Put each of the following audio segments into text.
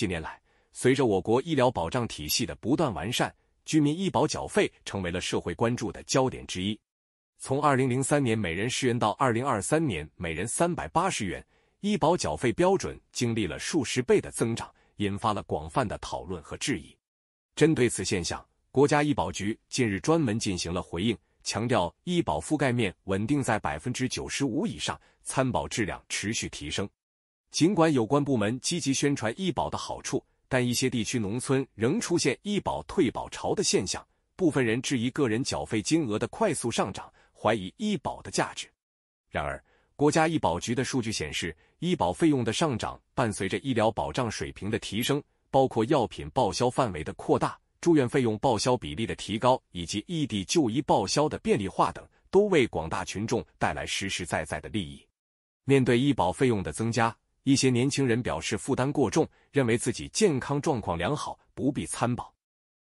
近年来，随着我国医疗保障体系的不断完善，居民医保缴费成为了社会关注的焦点之一。从二零零三年每人十元到二零二三年每人三百八十元，医保缴费标准经历了数十倍的增长，引发了广泛的讨论和质疑。针对此现象，国家医保局近日专门进行了回应，强调医保覆盖面稳定在百分之九十五以上，参保质量持续提升。尽管有关部门积极宣传医保的好处，但一些地区农村仍出现医保退保潮的现象。部分人质疑个人缴费金额的快速上涨，怀疑医保的价值。然而，国家医保局的数据显示，医保费用的上涨伴随着医疗保障水平的提升，包括药品报销范围的扩大、住院费用报销比例的提高以及异地就医报销的便利化等，都为广大群众带来实实在在的利益。面对医保费用的增加，一些年轻人表示负担过重，认为自己健康状况良好，不必参保。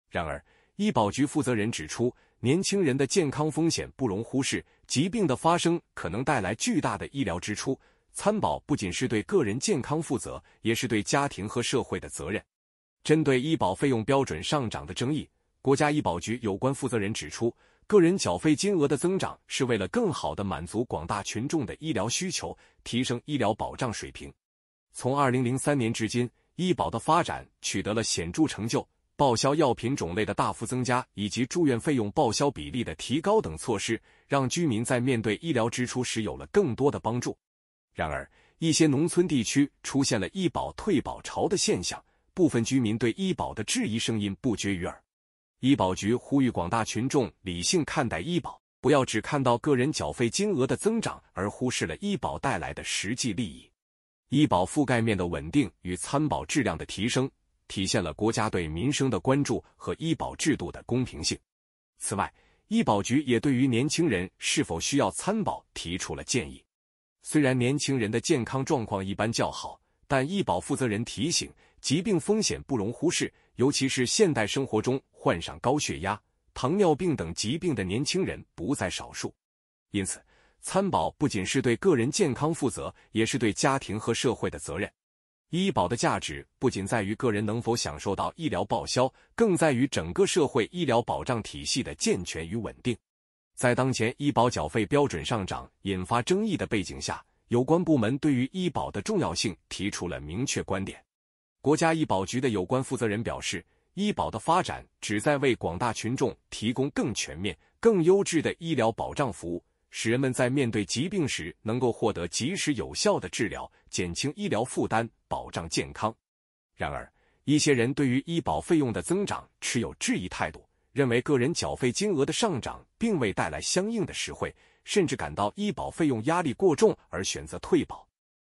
然而，医保局负责人指出，年轻人的健康风险不容忽视，疾病的发生可能带来巨大的医疗支出。参保不仅是对个人健康负责，也是对家庭和社会的责任。针对医保费用标准上涨的争议，国家医保局有关负责人指出，个人缴费金额的增长是为了更好的满足广大群众的医疗需求，提升医疗保障水平。从二零零三年至今，医保的发展取得了显著成就。报销药品种类的大幅增加，以及住院费用报销比例的提高等措施，让居民在面对医疗支出时有了更多的帮助。然而，一些农村地区出现了医保退保潮的现象，部分居民对医保的质疑声音不绝于耳。医保局呼吁广大群众理性看待医保，不要只看到个人缴费金额的增长，而忽视了医保带来的实际利益。医保覆盖面的稳定与参保质量的提升，体现了国家对民生的关注和医保制度的公平性。此外，医保局也对于年轻人是否需要参保提出了建议。虽然年轻人的健康状况一般较好，但医保负责人提醒，疾病风险不容忽视，尤其是现代生活中患上高血压、糖尿病等疾病的年轻人不在少数。因此，参保不仅是对个人健康负责，也是对家庭和社会的责任。医保的价值不仅在于个人能否享受到医疗报销，更在于整个社会医疗保障体系的健全与稳定。在当前医保缴费标准上涨引发争议的背景下，有关部门对于医保的重要性提出了明确观点。国家医保局的有关负责人表示，医保的发展旨在为广大群众提供更全面、更优质的医疗保障服务。使人们在面对疾病时能够获得及时有效的治疗，减轻医疗负担，保障健康。然而，一些人对于医保费用的增长持有质疑态度，认为个人缴费金额的上涨并未带来相应的实惠，甚至感到医保费用压力过重而选择退保。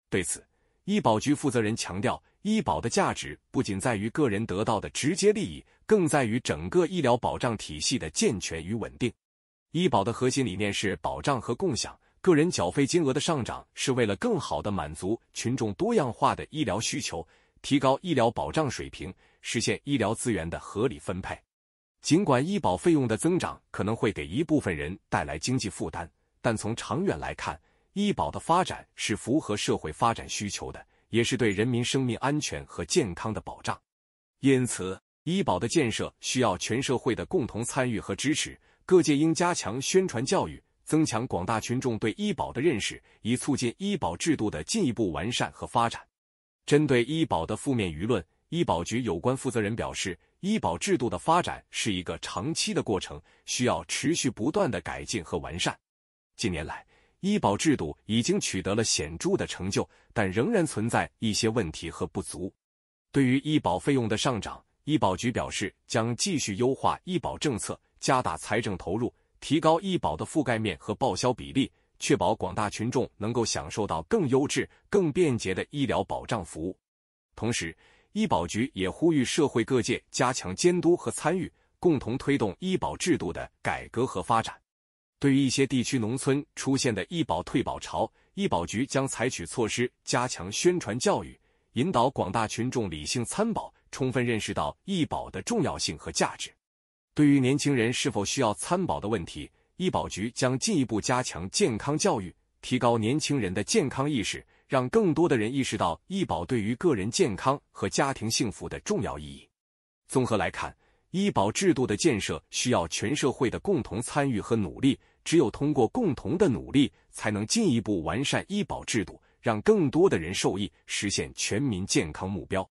对此，医保局负责人强调，医保的价值不仅在于个人得到的直接利益，更在于整个医疗保障体系的健全与稳定。医保的核心理念是保障和共享。个人缴费金额的上涨是为了更好地满足群众多样化的医疗需求，提高医疗保障水平，实现医疗资源的合理分配。尽管医保费用的增长可能会给一部分人带来经济负担，但从长远来看，医保的发展是符合社会发展需求的，也是对人民生命安全和健康的保障。因此，医保的建设需要全社会的共同参与和支持。各界应加强宣传教育，增强广大群众对医保的认识，以促进医保制度的进一步完善和发展。针对医保的负面舆论，医保局有关负责人表示，医保制度的发展是一个长期的过程，需要持续不断的改进和完善。近年来，医保制度已经取得了显著的成就，但仍然存在一些问题和不足。对于医保费用的上涨，医保局表示将继续优化医保政策。加大财政投入，提高医保的覆盖面和报销比例，确保广大群众能够享受到更优质、更便捷的医疗保障服务。同时，医保局也呼吁社会各界加强监督和参与，共同推动医保制度的改革和发展。对于一些地区农村出现的医保退保潮，医保局将采取措施，加强宣传教育，引导广大群众理性参保，充分认识到医保的重要性和价值。对于年轻人是否需要参保的问题，医保局将进一步加强健康教育，提高年轻人的健康意识，让更多的人意识到医保对于个人健康和家庭幸福的重要意义。综合来看，医保制度的建设需要全社会的共同参与和努力，只有通过共同的努力，才能进一步完善医保制度，让更多的人受益，实现全民健康目标。